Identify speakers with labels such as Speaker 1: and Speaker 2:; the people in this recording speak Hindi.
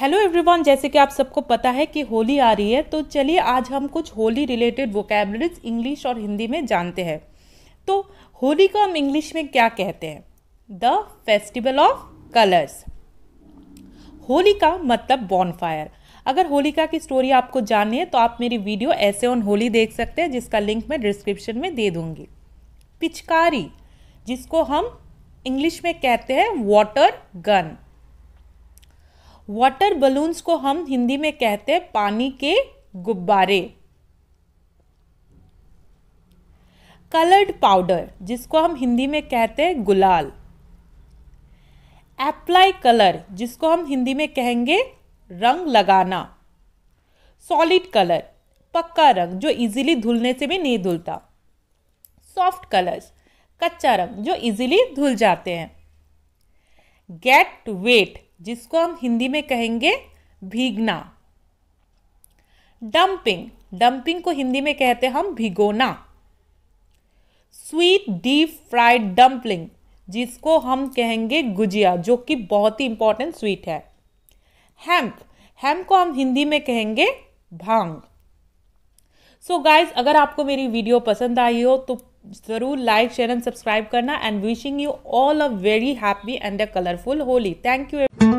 Speaker 1: हेलो एवरीवन जैसे कि आप सबको पता है कि होली आ रही है तो चलिए आज हम कुछ होली रिलेटेड वोकेबलरीज इंग्लिश और हिंदी में जानते हैं तो होली का हम इंग्लिश में क्या कहते हैं the festival of colours Holi का मतलब बॉनफायर अगर होलिका की स्टोरी आपको जाननी है तो आप मेरी वीडियो ऐसे ऑन होली देख सकते हैं जिसका लिंक मैं डिस्क्रिप्शन में दे दूंगी पिचकारी जिसको हम इंग्लिश में कहते हैं वाटर गन वाटर बलून्स को हम हिंदी में कहते हैं पानी के गुब्बारे कलर्ड पाउडर जिसको हम हिंदी में कहते हैं गुलाल एप्लाई कलर जिसको हम हिंदी में कहेंगे रंग लगाना सॉलिड कलर पक्का रंग जो इजीली धुलने से भी नहीं धुलता सॉफ्ट कलर्स कच्चा रंग जो इजीली धुल जाते हैं गेट वेट जिसको हम हिंदी में कहेंगे भीगना डंपिंग डंपिंग को हिंदी में कहते हम भिगोना स्वीट डीप फ्राइड डम्पलिंग जिसको हम कहेंगे गुजिया जो कि बहुत ही इंपॉर्टेंट स्वीट है हेम्प हेम्प को हम हिंदी में कहेंगे भांग सो so गाइज अगर आपको मेरी वीडियो पसंद आई हो तो ज़रूर लाइक शेयर एंड सब्सक्राइब करना and wishing you all a very happy and a colourful Holi thank you